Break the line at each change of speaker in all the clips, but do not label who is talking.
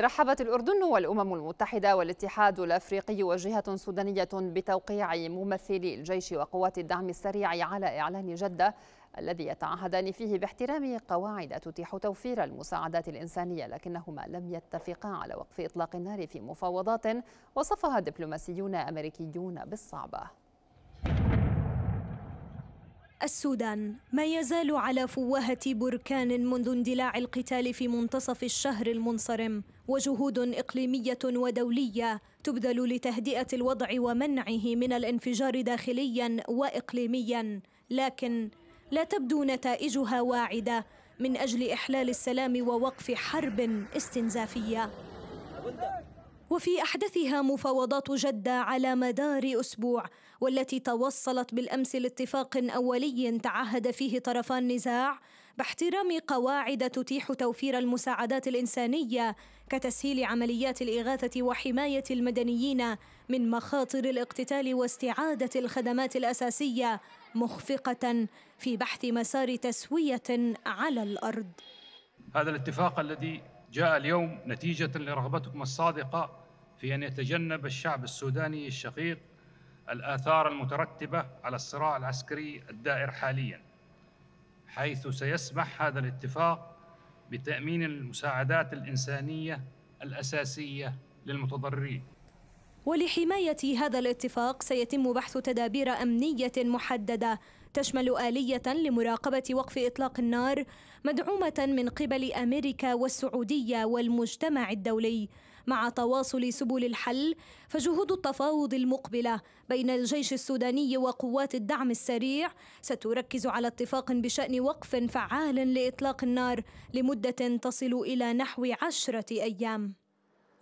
رحبت الأردن والأمم المتحدة والاتحاد الأفريقي وجهة سودانية بتوقيع ممثلي الجيش وقوات الدعم السريع على إعلان جدة الذي يتعهدان فيه باحترام قواعد تتيح توفير المساعدات الإنسانية لكنهما لم يتفقا على وقف إطلاق النار في مفاوضات وصفها دبلوماسيون أمريكيون بالصعبة
السودان ما يزال على فوهة بركان منذ اندلاع القتال في منتصف الشهر المنصرم وجهود إقليمية ودولية تبذل لتهدئة الوضع ومنعه من الانفجار داخليا وإقليميا لكن لا تبدو نتائجها واعدة من أجل إحلال السلام ووقف حرب استنزافية وفي احدثها مفاوضات جده على مدار اسبوع والتي توصلت بالامس لاتفاق اولي تعهد فيه طرفا النزاع باحترام قواعد تتيح توفير المساعدات الانسانيه كتسهيل عمليات الاغاثه وحمايه المدنيين من مخاطر الاقتتال واستعاده الخدمات الاساسيه مخفقه في بحث مسار تسويه على الارض
هذا الاتفاق الذي جاء اليوم نتيجة لرغبتكم الصادقة في أن يتجنب الشعب السوداني الشقيق الآثار المترتبة على الصراع العسكري الدائر حالياً حيث سيسمح هذا الاتفاق بتأمين المساعدات الإنسانية الأساسية للمتضررين
ولحماية هذا الاتفاق سيتم بحث تدابير أمنية محددة تشمل آلية لمراقبة وقف إطلاق النار مدعومة من قبل أمريكا والسعودية والمجتمع الدولي مع تواصل سبل الحل فجهود التفاوض المقبله بين الجيش السوداني وقوات الدعم السريع ستركز على اتفاق بشان وقف فعال لاطلاق النار لمده تصل الى نحو عشره ايام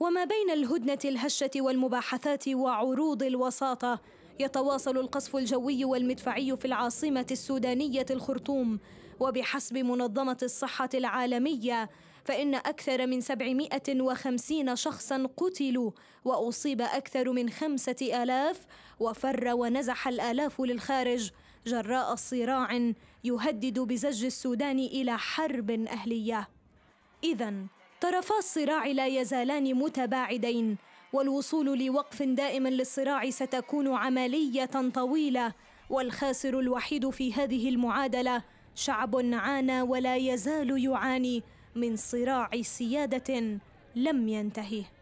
وما بين الهدنه الهشه والمباحثات وعروض الوساطه يتواصل القصف الجوي والمدفعي في العاصمه السودانيه الخرطوم وبحسب منظمه الصحه العالميه فإن أكثر من 750 شخصا قتلوا وأصيب أكثر من خمسة آلاف وفر ونزح الآلاف للخارج جراء صراع يهدد بزج السودان إلى حرب أهلية إذا طرفا الصراع لا يزالان متباعدين والوصول لوقف دائم للصراع ستكون عمليه طويله والخاسر الوحيد في هذه المعادله شعب عانى ولا يزال يعاني من صراع سياده لم ينتهي